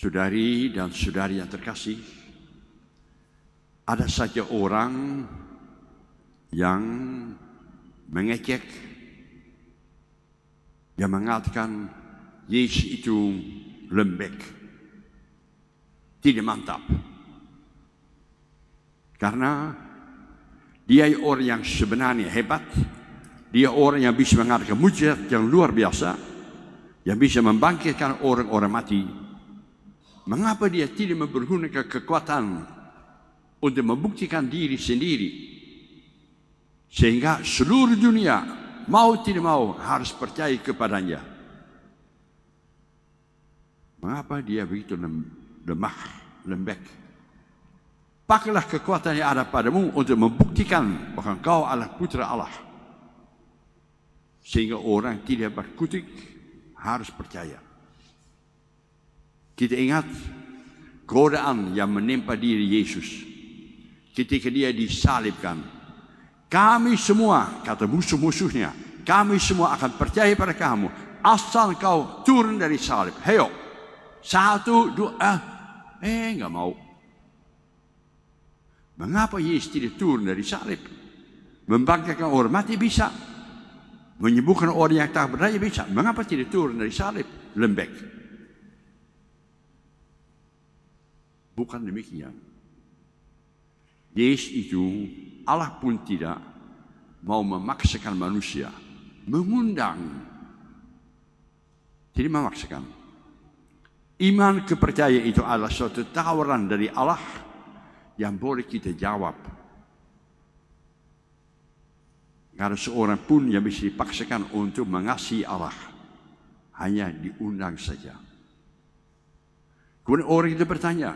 Saudari dan saudari yang terkasih, ada saja orang yang mengecek, yang mengatakan Yesus itu lembek, tidak mantap. Karena dia orang yang sebenarnya hebat, dia orang yang bisa mengadakan mujizat yang luar biasa, yang bisa membangkitkan orang-orang mati, Mengapa dia tidak mempergunakan kekuatan untuk membuktikan diri sendiri? Sehingga seluruh dunia mau tidak mau harus percaya kepadanya. Mengapa dia begitu lemah, lembek? Pakailah kekuatan yang ada padamu untuk membuktikan bahwa kau adalah putra Allah. Sehingga orang tidak berkutik harus percaya. Kita ingat godaan yang menimpa diri Yesus ketika dia disalibkan. Kami semua, kata musuh-musuhnya, kami semua akan percaya pada kamu. Asal kau turun dari salib. Heyo, satu, dua, ah, eh, nggak mau. Mengapa Yesus tidak turun dari salib? Membangkitkan orang mati bisa. Menyembuhkan orang yang tak berdaya bisa. Mengapa tidak turun dari salib? Lembek. Bukan demikian. Yesus itu Allah pun tidak mau memaksakan manusia, mengundang. Jadi memaksakan. Iman kepercayaan itu adalah suatu tawaran dari Allah yang boleh kita jawab. Tidak ada seorang pun yang bisa dipaksakan untuk mengasihi Allah. Hanya diundang saja. Kemudian orang itu bertanya,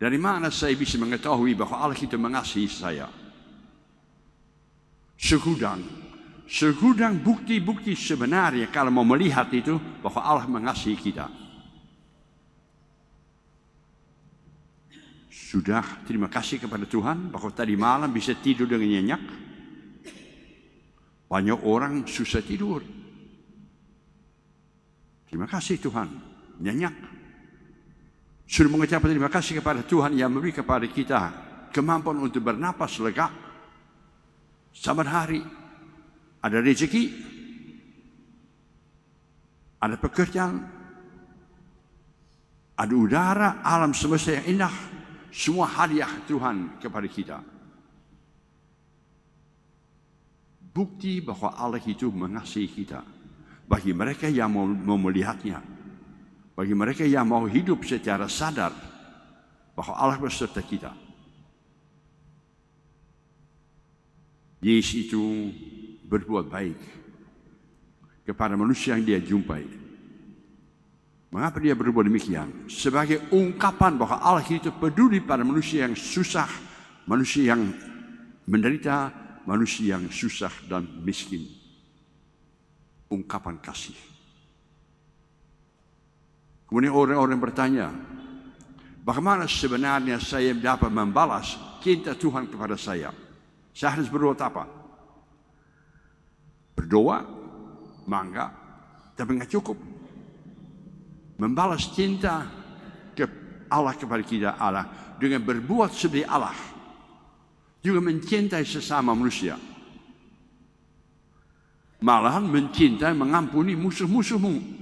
dari mana saya bisa mengetahui bahwa Allah itu mengasihi saya? Segudang. Segudang bukti-bukti sebenarnya kalau mau melihat itu bahwa Allah mengasihi kita. Sudah terima kasih kepada Tuhan bahwa tadi malam bisa tidur dengan nyenyak. Banyak orang susah tidur. Terima kasih Tuhan, nyenyak. Sudah mengucapkan terima kasih kepada Tuhan yang memberi kepada kita kemampuan untuk bernapas lega. Sama hari ada rezeki, ada pekerjaan, ada udara, alam semesta yang indah. Semua hadiah Tuhan kepada kita. Bukti bahwa Allah itu mengasihi kita. Bagi mereka yang mau melihatnya. Bagi mereka yang mau hidup secara sadar bahwa Allah beserta kita. Yesus itu berbuat baik kepada manusia yang dia jumpai. Mengapa dia berbuat demikian? Sebagai ungkapan bahwa Allah itu peduli pada manusia yang susah, manusia yang menderita, manusia yang susah dan miskin. Ungkapan kasih. Kemudian orang-orang bertanya, bagaimana sebenarnya saya dapat membalas cinta Tuhan kepada saya? Saya harus berbuat apa? Berdoa? Mangga? Tapi nggak cukup. Membalas cinta ke Allah kepada kita Allah dengan berbuat seperti Allah. Juga mencintai sesama manusia. Malahan mencintai mengampuni musuh-musuhmu.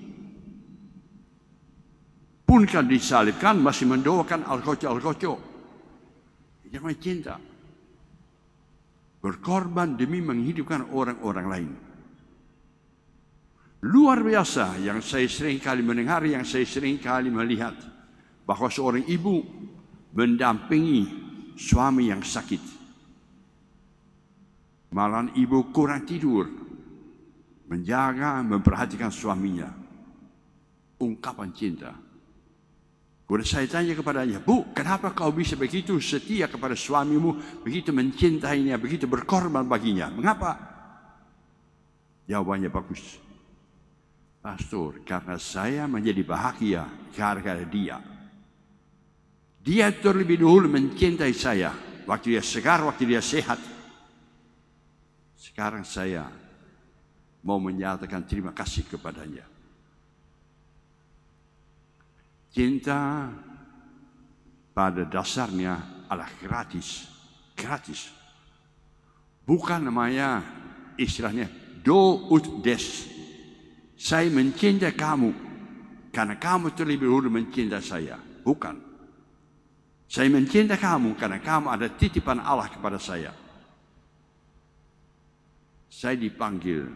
Pun kan disalibkan masih mendoakan al khoco Yang mencinta, Jangan cinta. Berkorban demi menghidupkan orang-orang lain. Luar biasa yang saya sering kali mendengar, yang saya sering kali melihat. bahwa seorang ibu mendampingi suami yang sakit. Malam ibu kurang tidur. Menjaga, memperhatikan suaminya. Ungkapan cinta. Kemudian saya tanya kepadanya, Bu, kenapa kau bisa begitu setia kepada suamimu, begitu mencintainya, begitu berkorban baginya? Mengapa? Jawabannya bagus. Pastor, karena saya menjadi bahagia gara-gara dia. Dia terlebih dahulu mencintai saya. Waktu dia segar, waktu dia sehat. Sekarang saya mau menyatakan terima kasih kepadanya. Cinta pada dasarnya adalah gratis. Gratis. Bukan namanya istilahnya do ut des. Saya mencintai kamu karena kamu terlebih dulu mencintai saya. Bukan. Saya mencinta kamu karena kamu ada titipan Allah kepada saya. Saya dipanggil,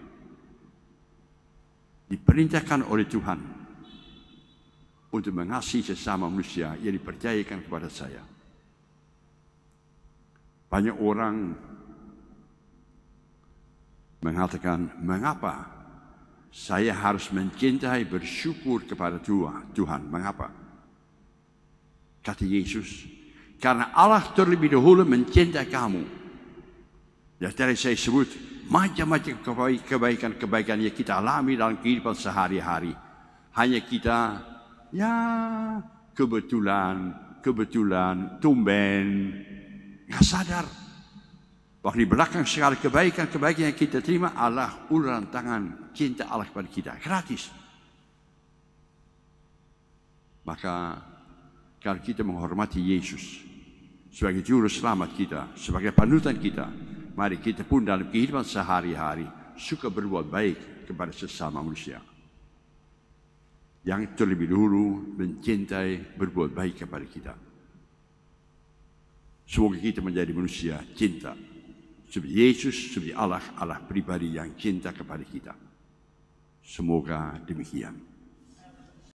diperintahkan oleh Tuhan untuk mengasihi sesama manusia yang dipercayakan kepada saya. Banyak orang mengatakan, mengapa saya harus mencintai bersyukur kepada Tuhan? Mengapa? Kata Yesus, karena Allah terlebih dahulu mencintai kamu. Dan ya, tadi saya sebut macam-macam kebaikan-kebaikan yang kita alami dalam kehidupan sehari-hari. Hanya kita Ya, kebetulan, kebetulan, tumben. Nggak ya, sadar. Bahwa di belakang segala kebaikan-kebaikan yang kita terima, Allah uluran tangan cinta Allah kepada kita. Gratis. Maka kalau kita menghormati Yesus sebagai juru selamat kita, sebagai panutan kita, mari kita pun dalam kehidupan sehari-hari suka berbuat baik kepada sesama manusia. yang terlebih dulu mencintai berbuat baik kepada kita. Semoga kita menjadi manusia cinta. Seperti Yesus, seperti Allah, Allah pribadi yang cinta kepada kita. Semoga demikian.